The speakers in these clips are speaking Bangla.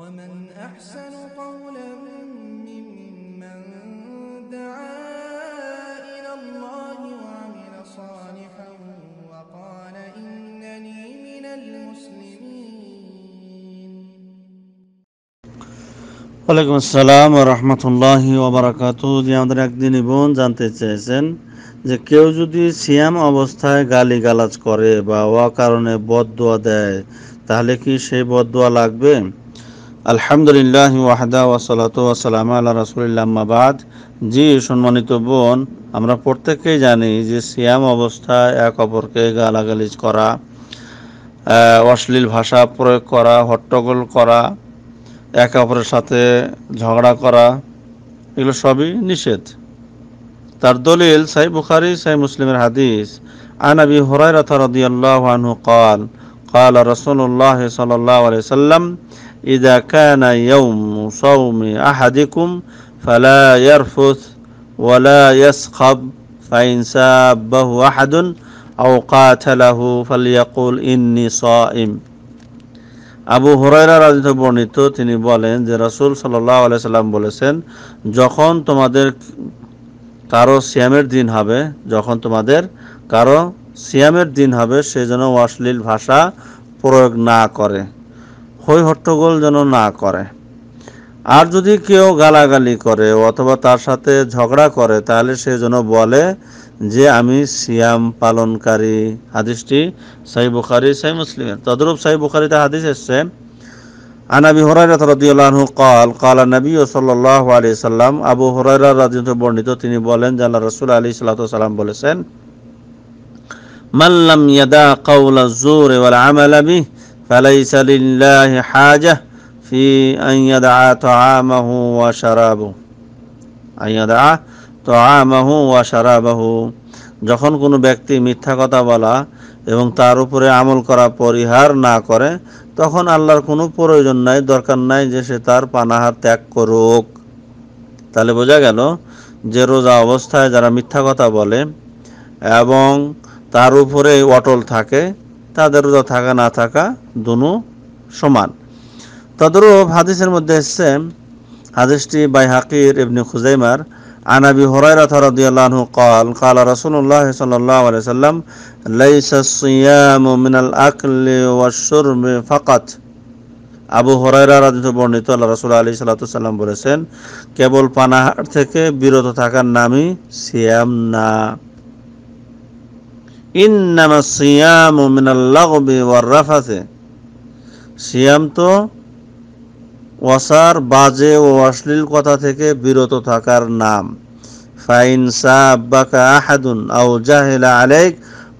ومن أحسن قولا ممن دعا إلى الله وعمل صالحا وقال ওয়ালাইকুম আসসালাম রহমতুল্লাহ ওবরাকাত যে আমাদের একদিনই বোন জানতে চেয়েছেন যে কেউ যদি সিয়াম অবস্থায় গালিগালাজ করে বা অকারণে বদদোয়া দেয় তাহলে কি সেই বদদোয়া লাগবে আলহামদুলিল্লাহ ওয়াহদা ওয়াসালাত ওয়াসালাম আল্লাহ রাসুলিল্লাহাবাদ জি সম্মানিত বোন আমরা প্রত্যেকেই জানি যে সিয়াম অবস্থায় এক অপরকে গালাগালিজ করা অশ্লীল ভাষা প্রয়োগ করা হট্টগোল করা এক অপরের সাথে ঝগড়া করা এগুলো সবই নিষেধ তার দলিল সাই বুখারি সাই মুসলিমের হাদিস আন হরাই রাথা রদিয়াল্লাহ আনহু قال قال رسول الله صلى الله إذا كان يوم صوم أحدكم فلا يرفث ولا يسخب فإن سابه أحد أو قاتله فليقول إني صائم আবু হরাইরা রাজিত বর্ণিত তিনি বলেন যে রাসুল সাল্লাহ সাল্লাম বলেছেন যখন তোমাদের কারো সিয়ামের দিন হবে যখন তোমাদের কারো সিয়ামের দিন হবে সে যেন অশ্লীল ভাষা প্রয়োগ না করে হই হট্টগোল যেন না করে আর যদি কেউ গালাগালি করে অথবা তার সাথে ঝগড়া করে তাহলে সে যেন বলে যে আমি সিয়াম পালনকারী হাদিসটি সাই বুখারি সাই মুসলিম তদরূপ সাই বুখারিতে হাদিস এসছে আনাবি হরাই রাহু رضي الله عنه ও সাল্লাহ আলি সাল্লাম আবু হরাইরা রাজ বর্ণিত তিনি বলেন যে আল্লাহ রসুল আলাইহিস সাল্লা সালাম বলেছেন মাল্লাম ইয়াদা কাউলা জোর এবার আমালা বিহি فليس لله حاجة في أن يدعى طعامه وشرابه أن يدعى طعامه وشرابه যখন কোনো ব্যক্তি মিথ্যা কথা বলা এবং তার উপরে আমল করা পরিহার না করে তখন আল্লাহর কোনো প্রয়োজন নাই দরকার নাই যে সে তার পানাহার ত্যাগ করুক তাহলে বোঝা গেল যে রোজা অবস্থায় যারা মিথ্যা কথা বলে এবং তার উপরে অটল থাকে তাদের রোজা থাকা না থাকা দুনু সমান তদরূপ হাদিসের মধ্যে এসছে হাদিসটি বাই হাকির ইবনে খুজাইমার আনাবি হরাই রাদিয়াল্লাহু قال কাল رسول الله صلى الله عليه وسلم ليس الصيام من الاكل والشرب আবু হরাইরা রাদিত বর্ণিত আল্লাহ রাসূল আলাইহিস সালাতু সাল্লাম বলেছেন কেবল পানাহার থেকে বিরত থাকার নামই সিয়াম না ইন্নামা সিয়াম তো ওয়াসার বাজে ও অশ্লীল কথা থেকে বিরত থাকার নাম ফাইন সাব্বাকা আহাদুন আও জাহিলা আলেক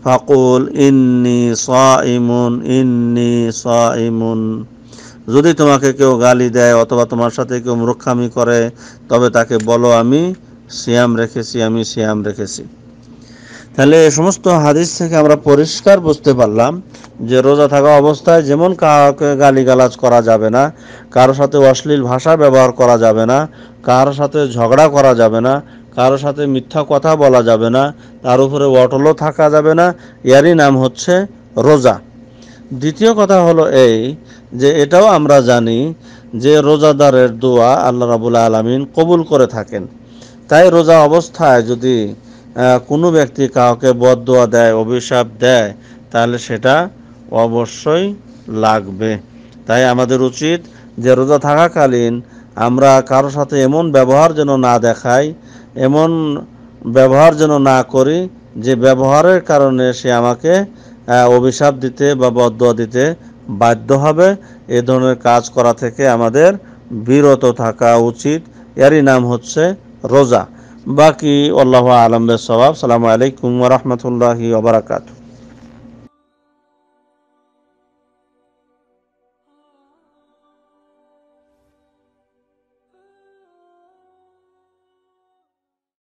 ফাকুল ইন্নি সাইমুন ইন্নি সাইমুন যদি তোমাকে কেউ গালি দেয় অথবা তোমার সাথে কেউ মূর্খামি করে তবে তাকে বলো আমি সিয়াম রেখেছি আমি সিয়াম রেখেছি তাহলে এ সমস্ত হাদিস থেকে আমরা পরিষ্কার বুঝতে পারলাম যে রোজা থাকা অবস্থায় যেমন কাউকে গালিগালাজ করা যাবে না কারো সাথে অশ্লীল ভাষা ব্যবহার করা যাবে না কারো সাথে ঝগড়া করা যাবে না কারো সাথে মিথ্যা কথা বলা যাবে না তার উপরে অটলও থাকা যাবে না এরই নাম হচ্ছে রোজা দ্বিতীয় কথা হলো এই যে এটাও আমরা জানি যে রোজাদারের দোয়া আল্লাহ রাবুল আলমিন কবুল করে থাকেন তাই রোজা অবস্থায় যদি কোনো ব্যক্তি কাউকে বদোয়া দেয় অভিশাপ দেয় তাহলে সেটা অবশ্যই লাগবে তাই আমাদের উচিত যে রোজা থাকাকালীন আমরা কারোর সাথে এমন ব্যবহার যেন না দেখাই এমন ব্যবহার যেন না করি যে ব্যবহারের কারণে সে আমাকে অভিশাপ দিতে বা বদোয়া দিতে বাধ্য হবে এ ধরনের কাজ করা থেকে আমাদের বিরত থাকা উচিত এরই নাম হচ্ছে রোজা باقی واللہ أعلم بالصواب السلام علیکم ورحمة اللہ وبرکاتہ